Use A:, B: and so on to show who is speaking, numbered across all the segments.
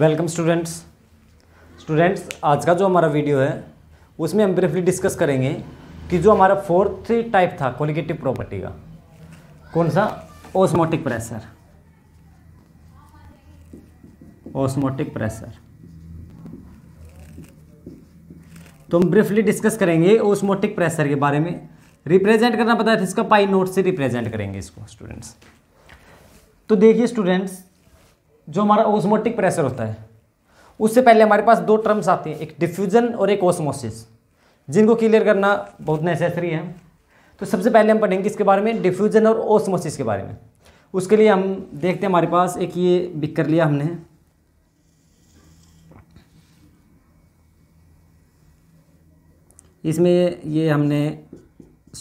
A: welcome students students आज का जो हमारा वीडियो है उसमें हम ब्रीफली डिस्कस करेंगे कि जो हमारा फोर्थ टाइप था क्वालिकेटिव प्रॉपर्टी का कौन सा ओस्मोटिक प्रेशर ओस्मोटिक प्रेशर तो हम ब्रीफली डिस्कस करेंगे ओस्मोटिक प्रेशर के बारे में रिप्रेजेंट करना पता है तो इसका पाई नोट से रिप्रेजेंट करेंगे इसको स्टूडेंट्स तो देखिए स्टूडेंट्स जो हमारा ओस्मोटिक प्रेशर होता है उससे पहले हमारे पास दो टर्म्स आते हैं एक डिफ्यूजन और एक ओस्मोसिस जिनको क्लियर करना बहुत नेसेसरी है तो सबसे पहले हम पढ़ेंगे इसके बारे में डिफ्यूजन और ओस्मोसिस के बारे में उसके लिए हम देखते हैं हमारे पास एक ये बिक कर लिया हमने इसमें ये हमने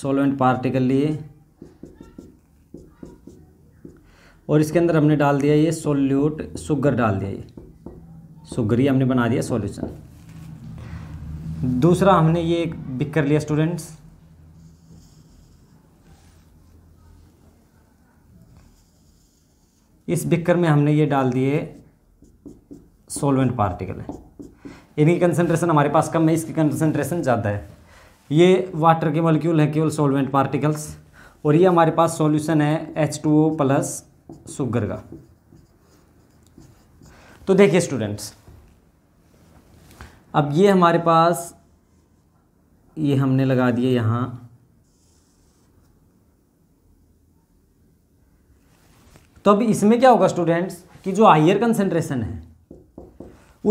A: सोलेंट पार्टिकल लिए और इसके अंदर हमने डाल दिया ये सोल्यूट सुगर डाल दिया ये सुगर ही हमने बना दिया सॉल्यूशन दूसरा हमने ये एक पिक कर लिया स्टूडेंट्स इस बिकर में हमने ये डाल दिए सोलवेंट पार्टिकल इनकी कंसेंट्रेशन हमारे पास कम है इसकी कंसेंट्रेशन ज़्यादा है ये वाटर के मॉलिक्यूल हैं केवल सोलवेंट पार्टिकल्स और ये हमारे पास सॉल्यूशन है H two O plus sugar का तो देखिए स्टूडेंट्स अब ये हमारे पास ये हमने लगा दिए यहाँ तो अब इसमें क्या होगा स्टूडेंट्स कि जो हाइयर कंसेंट्रेशन है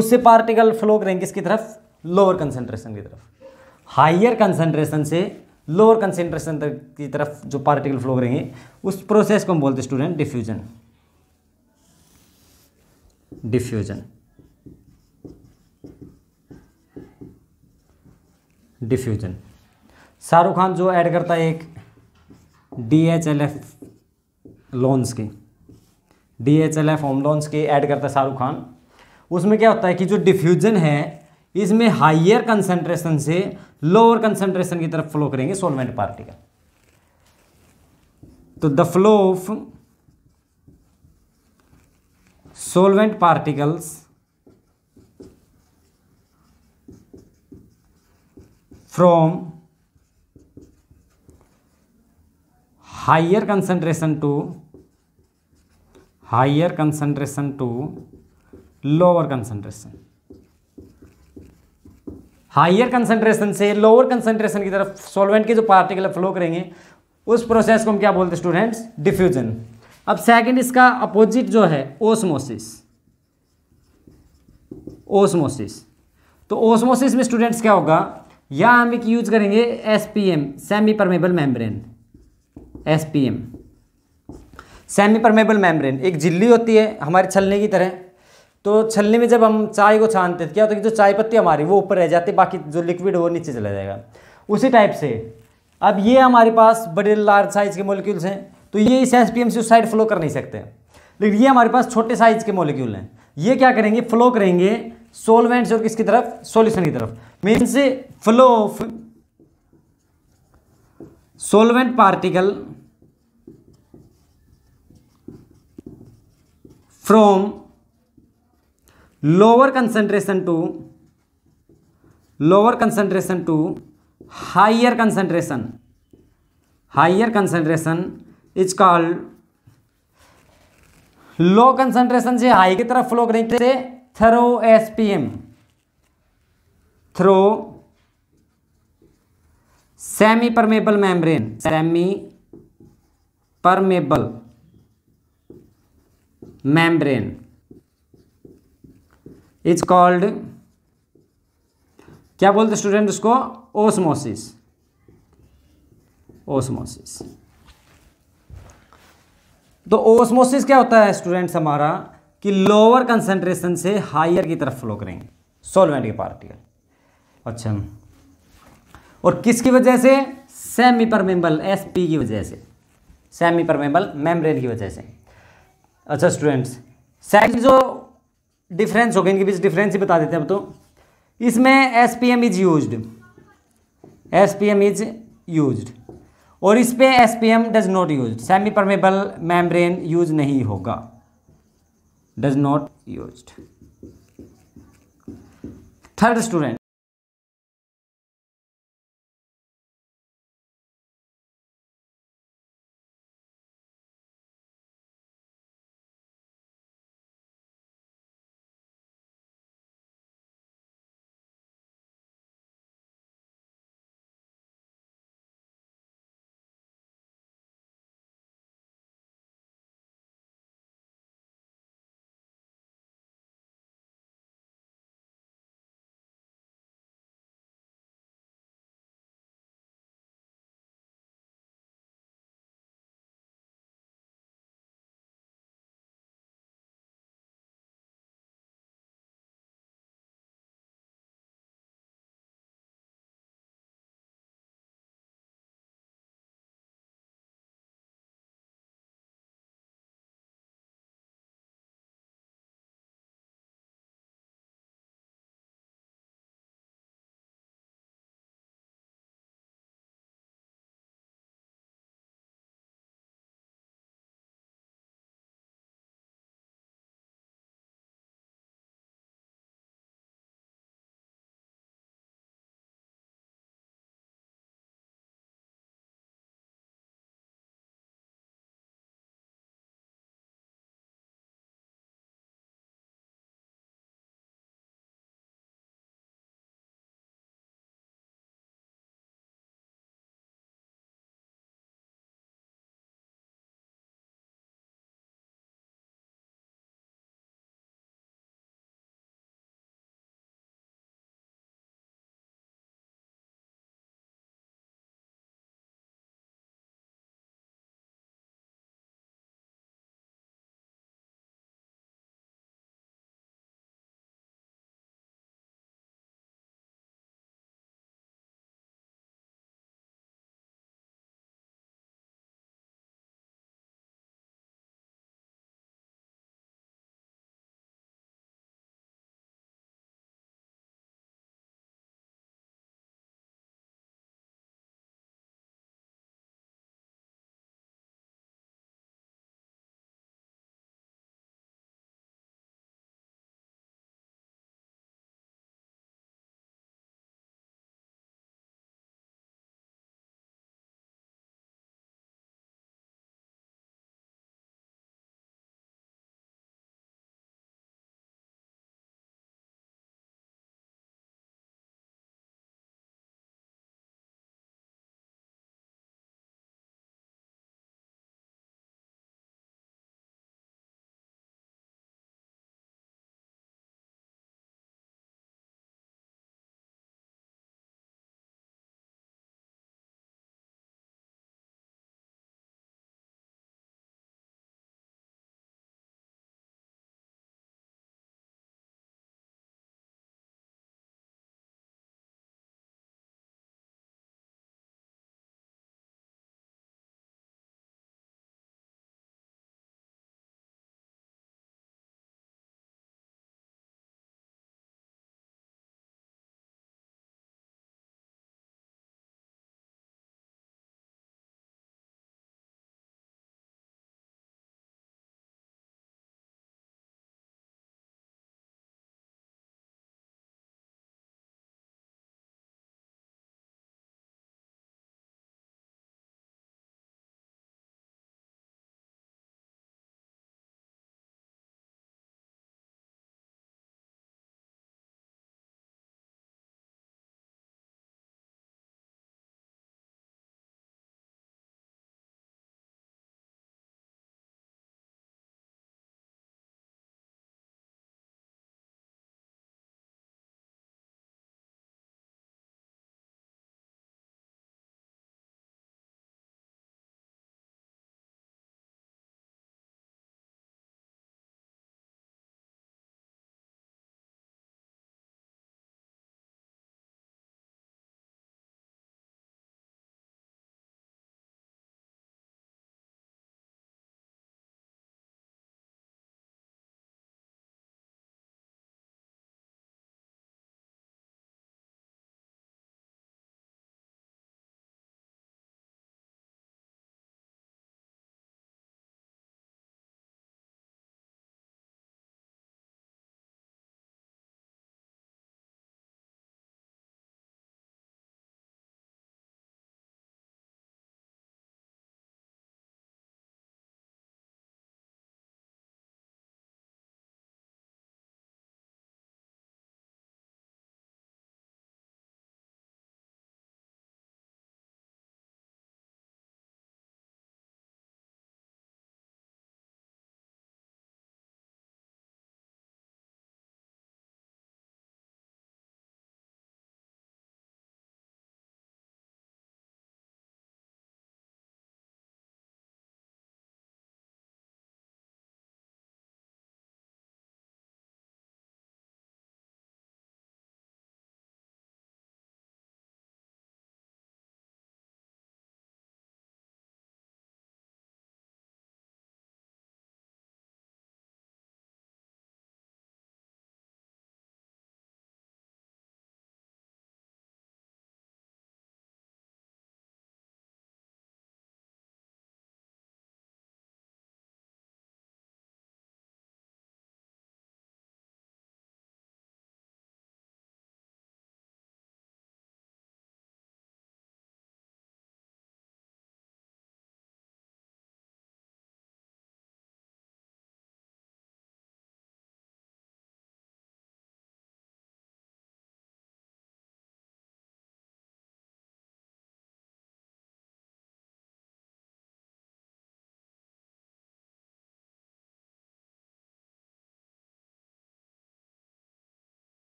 A: उससे पार्टिकल फ्लो करेंगे किसकी तरफ लोअर कंसेंट्रेशन की तरफ हाइयर कंसेंट्रेशन से लोअर कंसेंट्रेशन तक की तरफ जो पार्टिकल फ्लो करेंगे उस प्रोसेस को हम बोलते हैं student diffusion diffusion diffusion Shahrukh Khan जो ऐड करता है एक D H L F loans की D H L F home loans की ऐड करता है शाहरुख खान उसमें क्या होता है कि जो डिफ्यूजन है इसमें हाइयर कंसंट्रेशन से लोअर कंसंट्रेशन की तरफ फ्लो करेंगे सोलवेंट पार्टिकल तो the flow of solvent particles from higher concentration to higher concentration to lower concentration higher concentration से लोअर कंसनट्रेशन की तरफ सॉल्वेंट के जो पार्टिकल फ्लो करेंगे उस प्रोसेस को हम क्या बोलते हैं स्टूडेंट्स डिफ्यूजन अब सेकंड इसका अपोजिट जो है ओस्मोसिस ओस्मोसिस तो ओस्मोसिस में स्टूडेंट्स क्या होगा या हम एक यूज करेंगे S P M semi permeable membrane S P M semi permeable membrane एक झिल्ली होती है हमारे छलने की तरह तो छलनी में जब हम चाय को छानते थे क्या होता है कि जो चाय पत्ती हमारी वो ऊपर रह जाती है बाकी जो लिक्विड वो नीचे चला जाएगा उसी टाइप से अब ये हमारे पास बड़े लार्ज साइज के मोलिक्यूल्स हैं तो ये इस S P M side flow कर नहीं सकते लेकिन ये हमारे पास छोटे साइज के मोलिक्यूल हैं ये क्या करेंगे फ्लो करेंगे सोलवेंट्स और किसकी तरफ सोल्यूशन की तरफ से flow of solvent particle from lower concentration to lower concentration to higher concentration higher concentration is called low concentration से हाई की तरफ फ्लो करने से through S P M through semi permeable membrane semi permeable membrane is called क्या बोलते student उसको osmosis osmosis तो osmosis क्या होता है स्टूडेंट्स हमारा कि लोअर कंसेंट्रेशन से हायर की तरफ फ्लो करेंगे सोलवेंट के पार्टिकल अच्छा और किसकी वजह से सेमी परमेबल एसपी की वजह से सेमी परमेबल मेम्ब्रेन की वजह से अच्छा स्टूडेंट्स सेकंड जो डिफरेंस हो गया इनके बीच डिफरेंस ही बता देते हैं अब तो इसमें S P M is use S P M is use और इस पर S P M does not use semi permeable membrane use नहीं होगा does not use third student